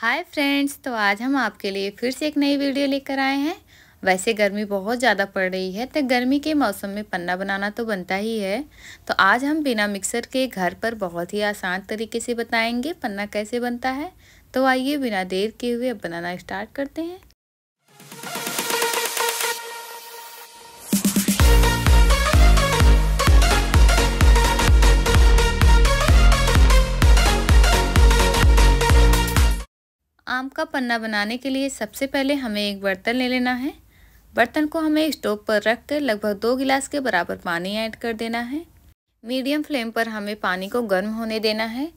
Hi friends तो आज हम आपके लिए फिर से एक नई वीडियो लेकर आए हैं वैसे गर्मी बहुत ज़्यादा पड़ रही है तो गर्मी के मौसम में पन्ना बनाना तो बनता ही है तो आज हम बिना मिक्सर के घर पर बहुत ही आसान तरीके से बताएंगे पन्ना कैसे बनता है तो आइए बिना देर किए हुए अब बनाना स्टार्ट करते हैं आम का पन्ना बनाने के लिए सबसे पहले हमें एक बर्तन ले लेना है बर्तन को हमें स्टोव पर रख कर लगभग दो गिलास के बराबर पानी ऐड कर देना है मीडियम फ्लेम पर हमें पानी को गर्म होने देना है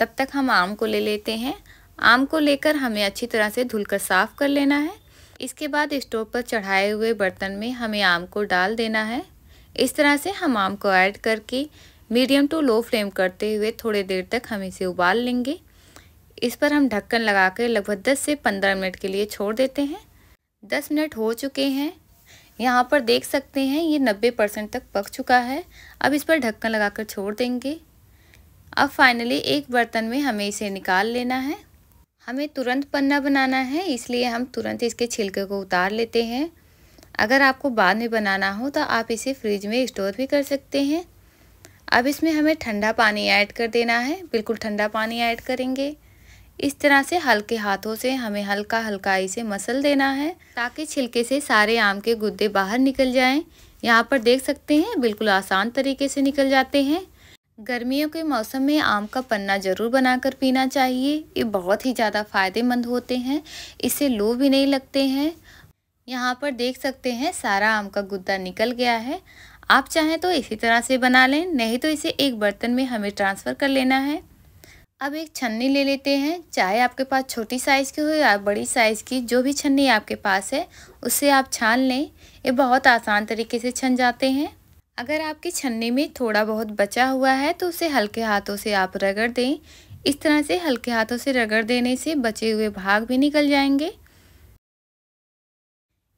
तब तक हम आम को ले लेते हैं आम को लेकर हमें अच्छी तरह से धुलकर साफ़ कर लेना है इसके बाद स्टोव पर चढ़ाए हुए बर्तन में हमें आम को डाल देना है इस तरह से हम आम को ऐड करके मीडियम टू लो फ्लेम करते हुए थोड़ी देर तक हम इसे उबाल लेंगे इस पर हम ढक्कन लगा कर लगभग दस से पंद्रह मिनट के लिए छोड़ देते हैं दस मिनट हो चुके हैं यहाँ पर देख सकते हैं ये नब्बे परसेंट तक पक चुका है अब इस पर ढक्कन लगाकर छोड़ देंगे अब फाइनली एक बर्तन में हमें इसे निकाल लेना है हमें तुरंत पन्ना बनाना है इसलिए हम तुरंत इसके छिलके को उतार लेते हैं अगर आपको बाद में बनाना हो तो आप इसे फ्रिज में स्टोर भी कर सकते हैं अब इसमें हमें ठंडा पानी ऐड कर देना है बिल्कुल ठंडा पानी ऐड करेंगे इस तरह से हल्के हाथों से हमें हल्का हल्का इसे मसल देना है ताकि छिलके से सारे आम के गुद्दे बाहर निकल जाएं। यहाँ पर देख सकते हैं बिल्कुल आसान तरीके से निकल जाते हैं गर्मियों के मौसम में आम का पन्ना ज़रूर बनाकर पीना चाहिए ये बहुत ही ज़्यादा फ़ायदेमंद होते हैं इससे लो भी नहीं लगते हैं यहाँ पर देख सकते हैं सारा आम का गुद्दा निकल गया है आप चाहें तो इसी तरह से बना लें नहीं तो इसे एक बर्तन में हमें ट्रांसफ़र कर लेना है अब एक छन्नी ले लेते हैं चाहे आपके पास छोटी साइज़ की हो या बड़ी साइज़ की जो भी छन्नी आपके पास है उससे आप छान लें ये बहुत आसान तरीके से छन जाते हैं अगर आपकी छन्नी में थोड़ा बहुत बचा हुआ है तो उसे हल्के हाथों से आप रगड़ दें इस तरह से हल्के हाथों से रगड़ देने से बचे हुए भाग भी निकल जाएंगे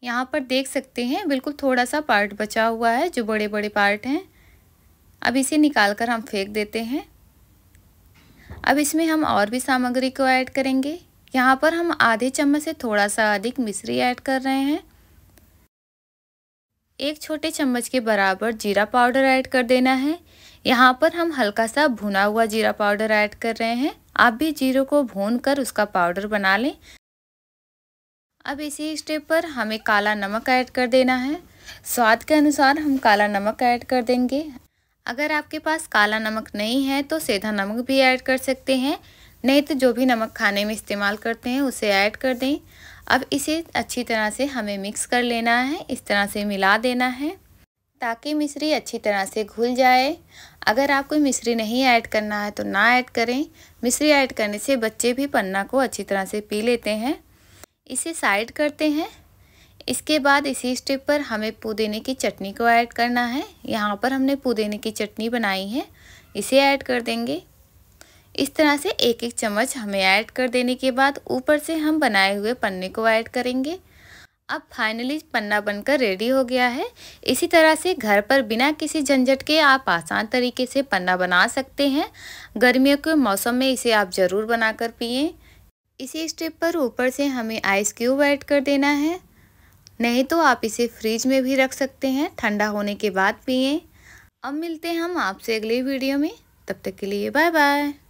यहाँ पर देख सकते हैं बिल्कुल थोड़ा सा पार्ट बचा हुआ है जो बड़े बड़े पार्ट हैं अब इसे निकाल कर हम फेंक देते हैं अब इसमें हम और भी सामग्री को ऐड करेंगे यहाँ पर हम आधे चम्मच से थोड़ा सा अधिक मिश्री ऐड कर रहे हैं एक छोटे चम्मच के बराबर जीरा पाउडर ऐड कर देना है यहाँ पर हम हल्का सा भुना हुआ जीरा पाउडर ऐड कर रहे हैं आप भी जीरो को भून कर उसका पाउडर बना लें अब इसी स्टेप पर हमें काला नमक ऐड कर देना है स्वाद के अनुसार हम काला नमक ऐड कर देंगे अगर आपके पास काला नमक नहीं है तो सीधा नमक भी ऐड कर सकते हैं नहीं तो जो भी नमक खाने में इस्तेमाल करते हैं उसे ऐड कर दें अब इसे अच्छी तरह से हमें मिक्स कर लेना है इस तरह से मिला देना है ताकि मिश्री अच्छी तरह से घुल जाए अगर आपको मिश्री नहीं ऐड करना है तो ना ऐड करें मिश्री ऐड करने से बच्चे भी पन्ना को अच्छी तरह से पी लेते हैं इसे साइड करते हैं इसके बाद इसी स्टेप पर हमें पुदीने की चटनी को ऐड करना है यहाँ पर हमने पुदीने की चटनी बनाई है इसे ऐड कर देंगे इस तरह से एक एक चम्मच हमें ऐड कर देने के बाद ऊपर से हम बनाए हुए पन्ने को ऐड करेंगे अब फाइनली पन्ना बनकर रेडी हो गया है इसी तरह से घर पर बिना किसी झंझट के आप आसान तरीके से पन्ना बना सकते हैं गर्मियों के मौसम में इसे आप ज़रूर बनाकर पिए इसी स्टेप पर ऊपर से हमें आइस क्यूब ऐड कर देना है नहीं तो आप इसे फ्रिज में भी रख सकते हैं ठंडा होने के बाद पिए अब मिलते हैं हम आपसे अगले वीडियो में तब तक के लिए बाय बाय